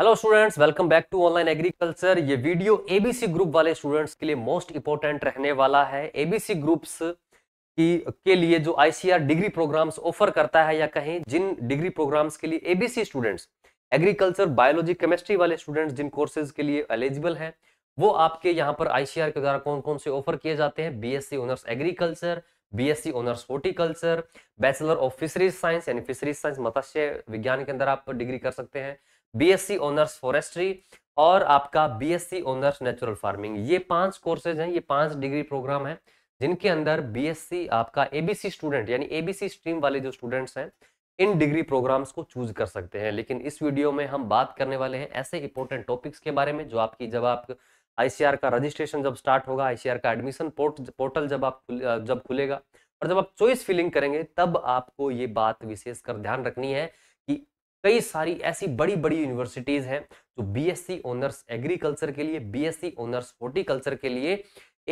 Hello students welcome back to online agriculture ये video ABC group वाले students के लिए मोस्ट इंपॉर्टेंट रहने वाला है एबीसी ग्रुप्स की के लिए जो आईसीआर डिग्री प्रोग्राम्स ऑफर करता है या कहें जिन डिग्री प्रोग्राम्स के लिए ABC students agriculture biology chemistry वाले स्टूडेंट्स जिन कोर्सेज के लिए एलिजिबल हैं वो आपके यहाँ पर आई के द्वारा कौन कौन से ऑफर किए जाते हैं B honours agriculture BSc honours horticulture bachelor of fisheries science यानी फिशरीज साइंस मत्स्य विज्ञान के अंदर आप डिग्री कर सकते हैं बीएससी ऑनर्स फॉरेस्ट्री और आपका बीएससी ऑनर्स नेचुरल फार्मिंग ये पांच कोर्सेज हैं ये पांच डिग्री प्रोग्राम है जिनके अंदर बीएससी आपका एबीसी स्टूडेंट यानी एबीसी स्ट्रीम वाले जो स्टूडेंट्स हैं इन डिग्री प्रोग्राम्स को चूज कर सकते हैं लेकिन इस वीडियो में हम बात करने वाले हैं ऐसे इंपॉर्टेंट टॉपिक्स के बारे में जो आपकी जब आप आईसीआर का रजिस्ट्रेशन जब स्टार्ट होगा आईसीआर का एडमिशन पोर्ट पोर्टल जब आप जब खुलेगा और जब आप चॉइस फिलिंग करेंगे तब आपको ये बात विशेषकर ध्यान रखनी है कि कई सारी ऐसी बड़ी बड़ी यूनिवर्सिटीज हैं जो बीएससी ऑनर्स एग्रीकल्चर के लिए बीएससी ऑनर्स हॉर्टिकल्चर के लिए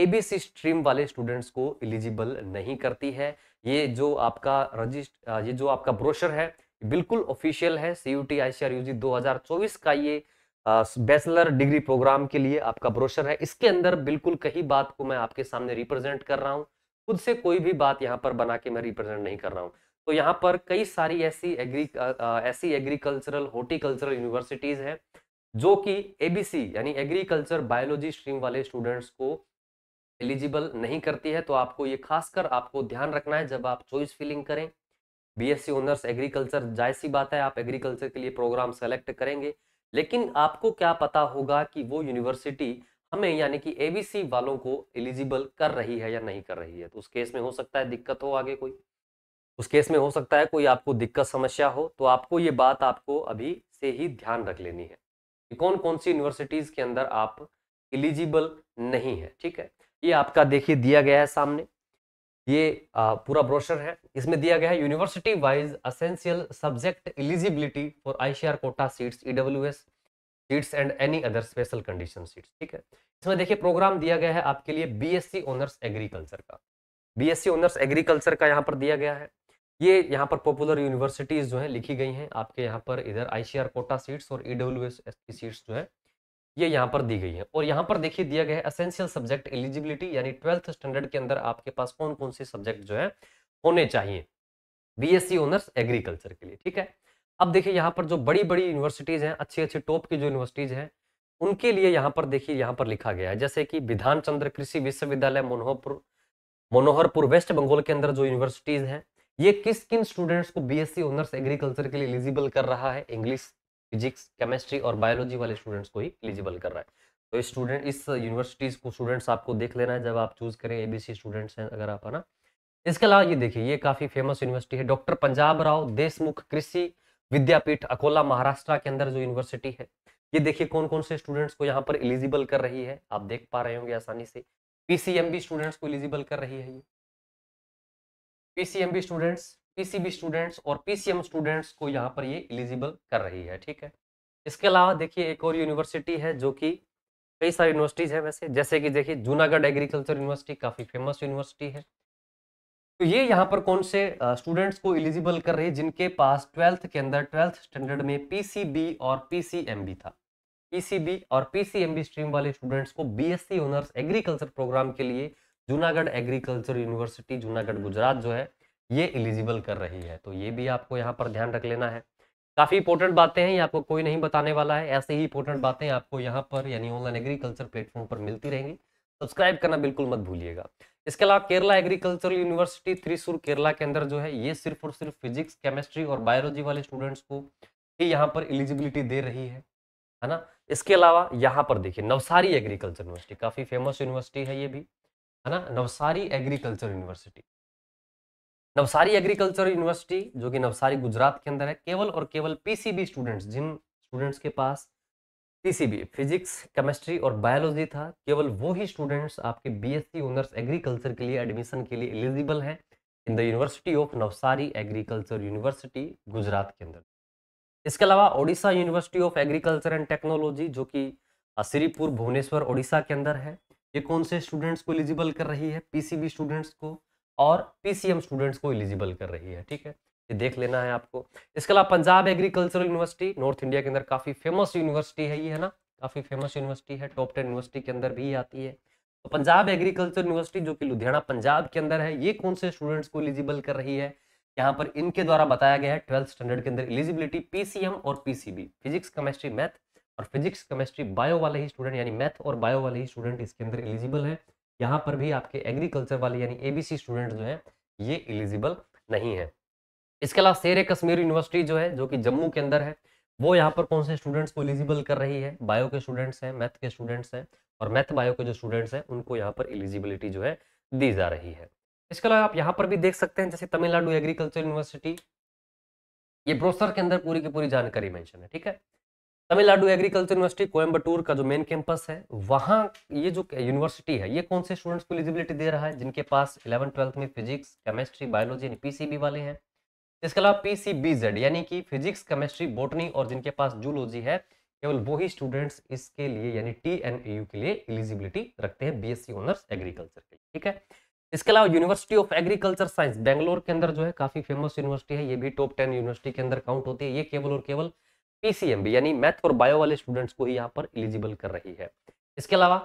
एबीसी स्ट्रीम वाले स्टूडेंट्स को एलिजिबल नहीं करती है ये जो आपका रजिस्ट ये जो आपका ब्रोशर है बिल्कुल ऑफिशियल है C U T I C R U G दो हजार चौबीस का ये बैचलर डिग्री प्रोग्राम के लिए आपका ब्रोशर है इसके अंदर बिल्कुल कही बात को मैं आपके सामने रिप्रेजेंट कर रहा हूँ खुद से कोई भी बात यहाँ पर बना के मैं रिप्रेजेंट नहीं कर रहा हूँ तो यहाँ पर कई सारी ऐसी एग्री ऐसी एग्रीकल्चरल हॉर्टिकल्चरल यूनिवर्सिटीज हैं जो कि एबीसी यानी एग्रीकल्चर बायोलॉजी स्ट्रीम वाले स्टूडेंट्स को एलिजिबल नहीं करती है तो आपको ये खासकर आपको ध्यान रखना है जब आप चॉइस फिलिंग करें बीएससी ऑनर्स एग्रीकल्चर जायसी सी बात है आप एग्रीकल्चर के लिए प्रोग्राम सेलेक्ट करेंगे लेकिन आपको क्या पता होगा कि वो यूनिवर्सिटी हमें यानी कि एबीसी वालों को एलिजिबल कर रही है या नहीं कर रही है तो उस केस में हो सकता है दिक्कत हो आगे कोई उस केस में हो सकता है कोई आपको दिक्कत समस्या हो तो आपको ये बात आपको अभी से ही ध्यान रख लेनी है कि कौन कौन सी यूनिवर्सिटीज़ के अंदर आप एलिजिबल नहीं है ठीक है ये आपका देखिए दिया गया है सामने ये आ, पूरा ब्रोशर है इसमें दिया गया है university wise essential subject eligibility for I quota seats E seats and any other special condition seats ठीक है इसमें देखिए प्रोग्राम दिया गया है आपके लिए बी ऑनर्स एग्रीकल्चर का बी ऑनर्स एग्रीकल्चर का यहाँ पर दिया गया है ये यहाँ पर पॉपुलर यूनिवर्सिटीज़ जो है लिखी गई हैं आपके यहाँ पर इधर आई कोटा सीट्स और ई डब्ल्यू एस की सीट्स जो है ये यहाँ पर दी गई है और यहाँ पर देखिए दिया गया है असेंशियल सब्जेक्ट एलिजिबिलिटी यानी ट्वेल्थ स्टैंडर्ड के अंदर आपके पास कौन कौन से सब्जेक्ट जो है होने चाहिए बीएससी ऑनर्स एग्रीकल्चर के लिए ठीक है अब देखिए यहाँ पर जो बड़ी बड़ी यूनिवर्सिटीज़ हैं अच्छी अच्छी टॉप की जो यूनिवर्सिटीज़ हैं उनके लिए यहाँ पर देखिए यहाँ पर लिखा गया है जैसे कि विधान चंद्र कृषि विश्वविद्यालय मनोहरपुर मनोहरपुर वेस्ट बंगाल के अंदर जो यूनिवर्सिटीज़ हैं ये किस किन स्टूडेंट्स को बीएससी ऑनर्स एग्रीकल्चर के लिए एलिजिबल कर रहा है इंग्लिश फिजिक्स केमिस्ट्री और बायोलॉजी वाले स्टूडेंट्स को ही एलिजिबल कर रहा है तो इस स्टूडेंट इस यूनिवर्सिटीज़ को स्टूडेंट्स आपको देख लेना है जब आप चूज़ करें एबीसी स्टूडेंट्स हैं अगर आप है ना इसके अलावा ये देखिए ये काफ़ी फेमस यूनिवर्सिटी है डॉक्टर पंजाब राव देशमुख कृषि विद्यापीठ अकोला महाराष्ट्र के अंदर जो यूनिवर्सिटी है ये देखिए कौन कौन से स्टूडेंट्स को यहाँ पर एलिजिबल कर रही है आप देख पा रहे होंगे आसानी से पीसीएमबी स्टूडेंट्स को एलिजिबल कर रही है ये पीसीएमबी स्टूडेंट्स पीसीबी स्टूडेंट्स और पीसीएम स्टूडेंट्स को यहाँ पर ये एलिजिबल कर रही है ठीक है इसके अलावा देखिए एक और यूनिवर्सिटी है जो कि कई सारी यूनिवर्सिटीज है वैसे जैसे कि देखिए जूनागढ़ एग्रीकल्चर यूनिवर्सिटी काफ़ी फेमस यूनिवर्सिटी है तो ये यहाँ पर कौन से स्टूडेंट्स को एलिजिबल कर रही है जिनके पास ट्वेल्थ के अंदर ट्वेल्थ स्टैंडर्ड में पीसीबी और पीसीएमबी था पीसीबी और पीसीएमबी स्ट्रीम वाले स्टूडेंट्स को बीएससी ऑनर्स एग्रीकल्चर प्रोग्राम के लिए जूनागढ़ एग्रीकल्चर यूनिवर्सिटी जूनागढ़ हम्म। गुजरात जो है ये एलिजिबल कर रही है तो ये भी आपको यहाँ पर ध्यान रख लेना है काफ़ी इंपॉर्टेंट बातें हैं ये आपको कोई नहीं बताने वाला है ऐसे ही इंपॉर्टेंट हम्म। बातें आपको यहाँ पर यानी ऑनलाइन एग्रीकल्चर प्लेटफॉर्म पर मिलती रहेंगी सब्सक्राइब करना बिल्कुल मत भूलिएगा इसके अलावा केरला एग्रीकल्चर यूनिवर्सिटी थ्रीसूर केरला के अंदर जो है ये सिर्फ और सिर्फ फिजिक्स केमिस्ट्री और बायोलॉजी वाले स्टूडेंट्स को ही यहाँ पर एलिजिबिलिटी दे रही है है ना इसके अलावा यहाँ पर देखिए नवसारी एग्रीकल्चर यूनिवर्सिटी काफ़ी फेमस यूनिवर्सिटी है ये भी है ना Navsari agriculture university Navsari agriculture university जो कि नवसारी गुजरात के अंदर है केवल और केवल पीसीबी स्टूडेंट्स जिन स्टूडेंट्स के पास पीसीबी फिजिक्स केमिस्ट्री और बायोलॉजी था केवल वो ही स्टूडेंट्स आपके बीएससी ऑनर्स एग्रीकल्चर के लिए एडमिशन के लिए एलिजिबल हैं in the university of Navsari agriculture university Gujarat के अंदर इसके अलावा Odisha university of agriculture and technology जो कि श्रीपुर भुवनेश्वर ओडिशा के अंदर है ये कौन से स्टूडेंट्स को एलिजिबल कर रही है पीसीबी स्टूडेंट्स को और पीसीएम स्टूडेंट्स को एलिजिबल कर रही है ठीक है ये देख लेना है आपको इसके अलावा Punjab agricultural university north India के अंदर काफ़ी फेमस यूनिवर्सिटी है ये है ना काफ़ी फेमस यूनिवर्सिटी है टॉप टेन यूनिवर्सिटी के अंदर भी आती है तो पंजाब एग्रीकल्चर यूनिवर्सिटी जो कि लुधियाना पंजाब के अंदर है ये कौन से स्टूडेंट्स को एलिजिबल कर रही है यहाँ पर इनके द्वारा बताया गया है ट्वेल्थ स्टैंडर्ड के अंदर एलिजिबिलिटी पीसीएम और पीसीबी फिजिक्स केमिस्ट्री मैथ और फिजिक्स केमिस्ट्री बायो वाले ही स्टूडेंट यानी मैथ और बायो वाले ही स्टूडेंट इसके अंदर एलिजिबल है यहाँ पर भी आपके एग्रीकल्चर वाले यानी सी स्टूडेंट जो है ये एलिजिबल नहीं है इसके अलावा शेर कश्मीर यूनिवर्सिटी जो है जो कि जम्मू के अंदर है वो यहाँ पर कौन से स्टूडेंट्स को एलिजिबल कर रही है बायो के स्टूडेंट्स हैं मैथ के स्टूडेंट्स हैं और मैथ बायो के जो स्टूडेंट्स हैं उनको यहाँ पर एलिजिबिलिटी जो है दी जा रही है इसके अलावा आप यहाँ पर भी देख सकते हैं जैसे तमिलनाडु एग्रीकल्चर यूनिवर्सिटी ये ब्रोसर के अंदर पूरी की पूरी जानकारी मैंशन है ठीक है तमिलनाडु एग्रीकल्चर यूनिवर्सिटी कोयम्बटूर का जो मेन कैंपस है वहाँ ये जो यूनिवर्सिटी है ये कौन से स्टूडेंट्स को एलिजिबिलिटी दे रहा है जिनके पास इलेवन ट्वेल्थ में फिजिक्स केमिस्ट्री बायोलॉजी यानी पीसीबी वाले हैं इसके अलावा पीसीबीजेड यानी कि फिजिक्स केमिस्ट्री बोटनी और जिनके पास जूलॉजी है केवल वही स्टूडेंट्स इसके लिए यानी टी एन यू के लिए एलिजिबिलिटी रखते हैं सी ऑनर्स एग्रीकल्चर के लिए ठीक है इसके अलावा university of agriculture science Bangalore के अंदर जो है काफी फेमस यूनिवर्सिटी है ये भी टॉप टेन यूनिवर्सिटी के अंदर काउंट होती है ये केवल और केवल पीसीएमबी यानी मैथ और बायो वाले स्टूडेंट्स को ही यहाँ पर एलिजिबल कर रही है इसके अलावा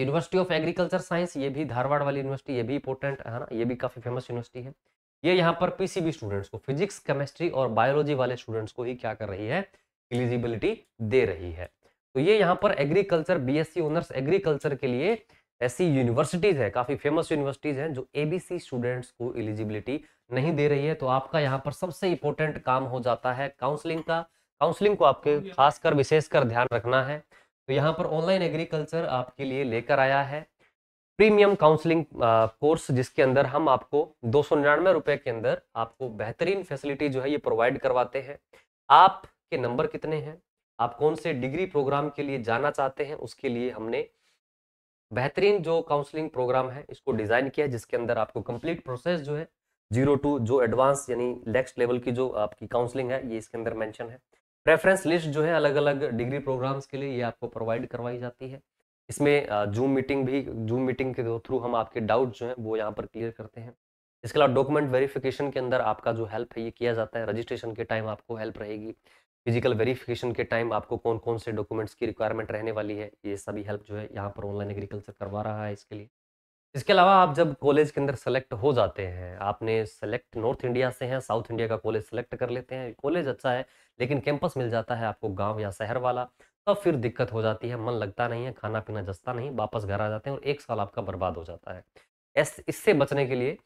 यूनिवर्सिटी ऑफ एग्रीकल्चर साइंस ये भी धारवाड़ वाली यूनिवर्सिटी ये भी इंपॉर्टेंट है ना ये भी काफ़ी फेमस यूनिवर्सिटी है ये यहाँ पर पीसीबी स्टूडेंट्स को फिजिक्स केमिस्ट्री और बायोलॉजी वाले स्टूडेंट्स को ही क्या कर रही है एलिजिबिलिटी दे रही है तो ये यहाँ पर एग्रीकल्चर बीएससी ऑनर्स एग्रीकल्चर के लिए ऐसी यूनिवर्सिटीज़ है काफ़ी फेमस यूनिवर्सिटीज़ हैं जो एबीसी स्टूडेंट्स को एलिजिबिलिटी नहीं दे रही है तो आपका यहाँ पर सबसे इंपॉर्टेंट काम हो जाता है काउंसलिंग का काउंसलिंग को आपके हाँ हाँ खासकर विशेषकर ध्यान रखना है तो यहाँ पर ऑनलाइन एग्रीकल्चर आपके लिए लेकर आया है प्रीमियम काउंसलिंग कोर्स जिसके अंदर हम आपको दो सौ निन्यानवे के अंदर आपको बेहतरीन फैसिलिटी जो है ये प्रोवाइड करवाते हैं आपके नंबर कितने हैं आप कौन से डिग्री प्रोग्राम के लिए जाना चाहते हैं उसके लिए हमने बेहतरीन जो काउंसलिंग प्रोग्राम है इसको डिज़ाइन किया है जिसके अंदर आपको कंप्लीट प्रोसेस जो है जीरो टू जो एडवांस यानी नेक्स्ट लेवल की जो आपकी काउंसलिंग है ये इसके अंदर मेंशन है रेफरेंस लिस्ट जो है अलग अलग डिग्री प्रोग्राम्स के लिए ये आपको प्रोवाइड करवाई जाती है इसमें जूम मीटिंग भी जूम मीटिंग के थ्रू हम आपके डाउट जो हैं वो यहाँ पर क्लियर करते हैं इसके अलावा डॉक्यूमेंट वेरिफिकेशन के अंदर आपका जो हेल्प है ये किया जाता है रजिस्ट्रेशन के टाइम आपको हेल्प रहेगी फिजिकल वेरिफिकेशन के टाइम आपको कौन कौन से डॉक्यूमेंट्स की रिक्वायरमेंट रहने वाली है ये सभी हेल्प जो है यहाँ पर ऑनलाइन एग्रीकल्चर करवा रहा है इसके लिए इसके अलावा आप जब कॉलेज के अंदर सेलेक्ट हो जाते हैं आपने सेलेक्ट नॉर्थ इंडिया से हैं साउथ इंडिया का कॉलेज सेलेक्ट कर लेते हैं कॉलेज अच्छा है लेकिन कैंपस मिल जाता है आपको गांव या शहर वाला तब तो फिर दिक्कत हो जाती है मन लगता नहीं है खाना पीना जसता नहीं वापस घर आ जाते हैं और एक साल आपका बर्बाद हो जाता है इससे बचने के लिए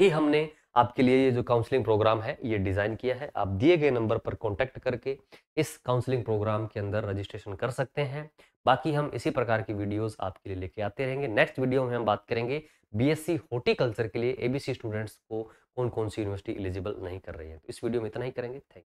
ही हमने आपके लिए ये जो काउंसलिंग प्रोग्राम है ये डिज़ाइन किया है आप दिए गए नंबर पर कॉन्टैक्ट करके इस काउंसलिंग प्रोग्राम के अंदर रजिस्ट्रेशन कर सकते हैं बाकी हम इसी प्रकार की वीडियोस आपके लिए लेके आते रहेंगे नेक्स्ट वीडियो में हम बात करेंगे बीएससी हॉर्टिकल्चर के लिए एबीसी स्टूडेंट्स को कौन कौन सी यूनिवर्सिटी एलिजिबल नहीं कर रही है तो इस वीडियो में इतना ही करेंगे थैंक